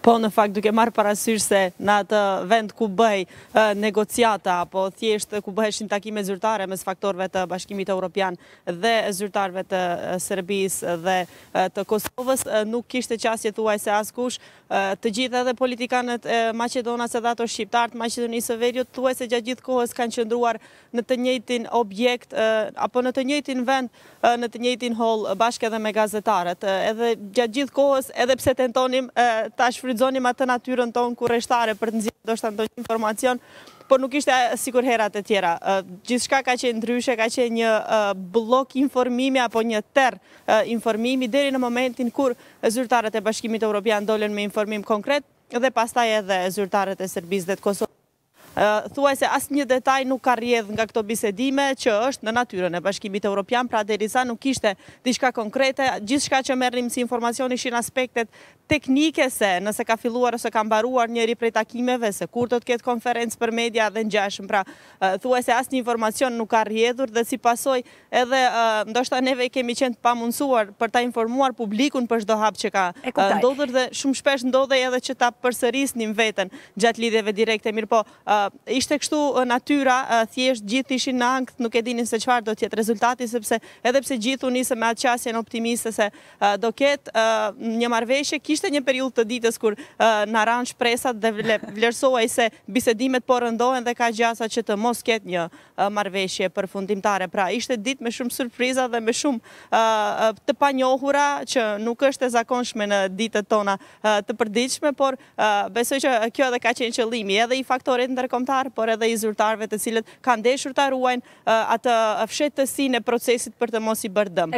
Po në fakt duke marë parasysh se në atë vend ku bëj negociata, apo thjeshtë ku bëheshin takime zyrtare mes faktorve të bashkimit e Europian dhe zyrtarve të Serbis dhe të Kosovës, nuk kishte qasje thuaj se askush të gjithë edhe politikanët Macedonas edhe ato shqiptartë Macedonisë verjo të thuaj se gjatë gjithë kohës kanë qëndruar në të njëtin objekt apo në të njëtin vend në të njëtin hol bashkë edhe me gazetarët edhe gjatë gjithë kohës edhe pse tentonim tash shfrydzonim atë natyren tonë shtare për të nëzirë do shtë të tonë informacion, por nuk ishte sikur herat e tjera. Gjithë shka ka qenë ndryshe, ka qenë një blok informimi apo një ter informimi, deri në momentin kur zyrtarët e bashkimit e Europian dollen me informim konkret, dhe pastaj edhe zyrtarët e Serbis dhe të Kosovë thuaj se asë një detaj nuk ka rjedh nga këto bisedime që është në natyrën e bashkimit e Europian, pra dhe risa nuk ishte diçka konkrete, gjithë shka që mërnim si informacion ishin aspektet teknike se nëse ka filluar ose ka mbaruar njëri prej takimeve, se kur do të ketë konferencë për media dhe në gjashëm, pra thuaj se asë një informacion nuk ka rjedhur dhe si pasoj edhe ndoshta neve kemi qenë të mundësuar për ta informuar publikun për shdo hap që ka ndodhur dhe shumë shpesh ndodhe edhe që ta përsërisnim vetën gjatë lidhjeve direkte, mirë po ishte kështu natyra, thjesht gjithë ishin në nuk e dinin se qëfar do tjetë rezultati, sepse edhe pse gjithë unise me atë qasjen optimiste se do ketë një marveshe, kishte një periull të ditës kur në ranë shpresat dhe vlerësoj se bisedimet po rëndohen dhe ka gjasa që të mos ketë një marveshje për fundimtare. Pra, ishte ditë me shumë surpriza dhe me shumë të panjohura që nuk është e zakonshme në ditët tona të përdiqme, por besoj që kjo edhe ka qenë qëllimi edhe i faktorit ndër komtar, por edhe i zyrtarve të cilët kanë deshur të arruajnë atë fshetësi në procesit për të mos i bërdëm.